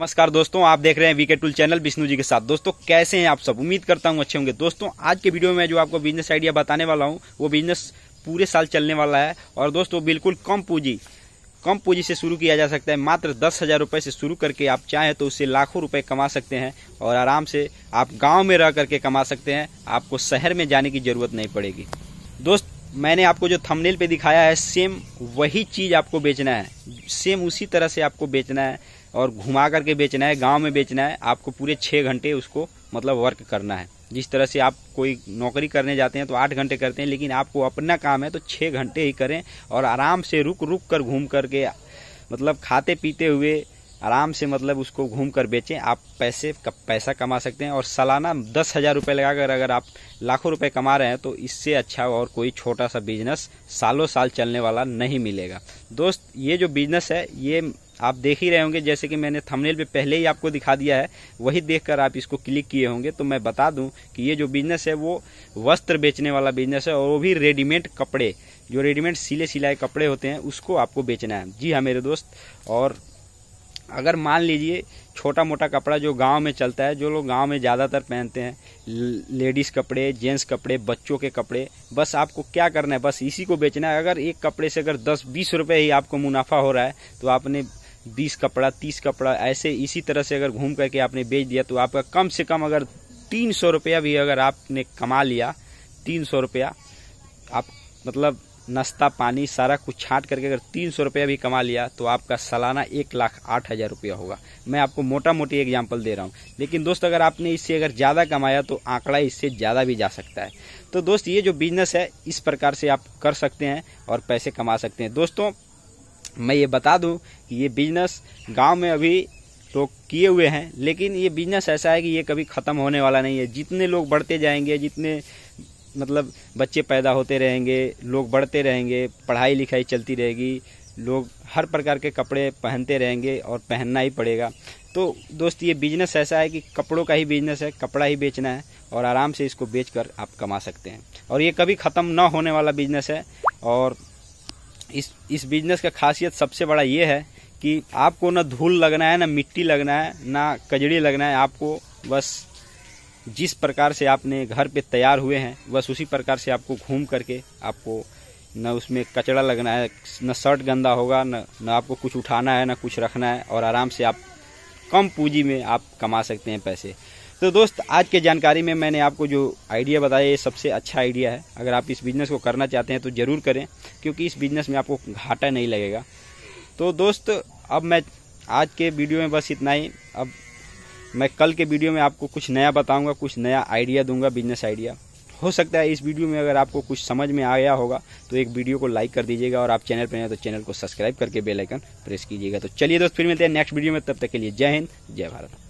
नमस्कार दोस्तों आप देख रहे हैं V K tool channel Vishnu ji के साथ दोस्तों कैसे हैं आप सब उम्मीद करता हूं अच्छे होंगे दोस्तों आज के वीडियो में जो आपको बिजनेस आइडिया बताने वाला हूं वो बिजनेस पूरे साल चलने वाला है और दोस्तों बिल्कुल कम पूंजी कम पूंजी से शुरू किया जा सकता है मात्र दस हज़ार रुपये से शुरू करके आप चाहें तो उससे लाखों रुपए कमा सकते हैं और आराम से आप गाँव में रह करके कमा सकते हैं आपको शहर में जाने की ज़रूरत नहीं पड़ेगी दोस्त मैंने आपको जो थंबनेल पे दिखाया है सेम वही चीज़ आपको बेचना है सेम उसी तरह से आपको बेचना है और घुमा करके बेचना है गांव में बेचना है आपको पूरे छः घंटे उसको मतलब वर्क करना है जिस तरह से आप कोई नौकरी करने जाते हैं तो आठ घंटे करते हैं लेकिन आपको अपना काम है तो छः घंटे ही करें और आराम से रुक रुक कर घूम करके मतलब खाते पीते हुए आराम से मतलब उसको घूम कर बेचें आप पैसे का पैसा कमा सकते हैं और सालाना दस हज़ार रुपये लगाकर अगर आप लाखों रुपए कमा रहे हैं तो इससे अच्छा और कोई छोटा सा बिजनेस सालों साल चलने वाला नहीं मिलेगा दोस्त ये जो बिजनेस है ये आप देख ही रहे होंगे जैसे कि मैंने थंबनेल पे पहले ही आपको दिखा दिया है वही देखकर आप इसको क्लिक किए होंगे तो मैं बता दूं कि ये जो बिजनेस है वो वस्त्र बेचने वाला बिजनेस है और वो भी रेडीमेड कपड़े जो रेडीमेड सिले सिलाए कपड़े होते हैं उसको आपको बेचना है जी हाँ मेरे दोस्त और अगर मान लीजिए छोटा मोटा कपड़ा जो गांव में चलता है जो लोग गांव में ज़्यादातर पहनते हैं लेडीज़ कपड़े जेंट्स कपड़े बच्चों के कपड़े बस आपको क्या करना है बस इसी को बेचना है अगर एक कपड़े से अगर 10-20 रुपए ही आपको मुनाफा हो रहा है तो आपने बीस कपड़ा तीस कपड़ा ऐसे इसी तरह से अगर घूम करके आपने बेच दिया तो आपका कम से कम अगर तीन सौ रुपया भी अगर आपने कमा लिया तीन सौ रुपया आप मतलब नाश्ता पानी सारा कुछ छाँट करके अगर तीन सौ रुपया भी कमा लिया तो आपका सालाना एक लाख आठ हज़ार रुपया होगा मैं आपको मोटा मोटी एग्जाम्पल दे रहा हूँ लेकिन दोस्त अगर आपने इससे अगर ज़्यादा कमाया तो आंकड़ा इससे ज़्यादा भी जा सकता है तो दोस्त ये जो बिजनेस है इस प्रकार से आप कर सकते हैं और पैसे कमा सकते हैं दोस्तों मैं ये बता दूं कि ये बिजनेस गांव में अभी लोग किए हुए हैं लेकिन ये बिजनेस ऐसा है कि ये कभी ख़त्म होने वाला नहीं है जितने लोग बढ़ते जाएंगे जितने मतलब बच्चे पैदा होते रहेंगे लोग बढ़ते रहेंगे पढ़ाई लिखाई चलती रहेगी लोग हर प्रकार के कपड़े पहनते रहेंगे और पहनना ही पड़ेगा तो दोस्त ये बिजनेस ऐसा है कि कपड़ों का ही बिजनेस है कपड़ा ही बेचना है और आराम से इसको बेचकर आप कमा सकते हैं और ये कभी ख़त्म ना होने वाला बिजनेस है और इस इस बिजनेस का खासियत सबसे बड़ा ये है कि आपको ना धूल लगना है ना मिट्टी लगना है ना कजड़ी लगना है आपको बस जिस प्रकार से आपने घर पे तैयार हुए हैं बस उसी प्रकार से आपको घूम करके आपको न उसमें कचड़ा लगना है न शर्ट गंदा होगा न न आपको कुछ उठाना है न कुछ रखना है और आराम से आप कम पूंजी में आप कमा सकते हैं पैसे तो दोस्त आज के जानकारी में मैंने आपको जो आइडिया बताया ये सबसे अच्छा आइडिया है अगर आप इस बिज़नेस को करना चाहते हैं तो ज़रूर करें क्योंकि इस बिज़नेस में आपको घाटा नहीं लगेगा तो दोस्त अब मैं आज के वीडियो में बस इतना ही अब मैं कल के वीडियो में आपको कुछ नया बताऊंगा कुछ नया आइडिया दूंगा बिजनेस आइडिया हो सकता है इस वीडियो में अगर आपको कुछ समझ में आया होगा तो एक वीडियो को लाइक कर दीजिएगा और आप चैनल पर हैं तो चैनल को सब्सक्राइब करके बेल आइकन प्रेस कीजिएगा तो चलिए दोस्त फिर मिलते हैं नेक्स्ट वीडियो में तब तक के लिए जय हिंद जय भारत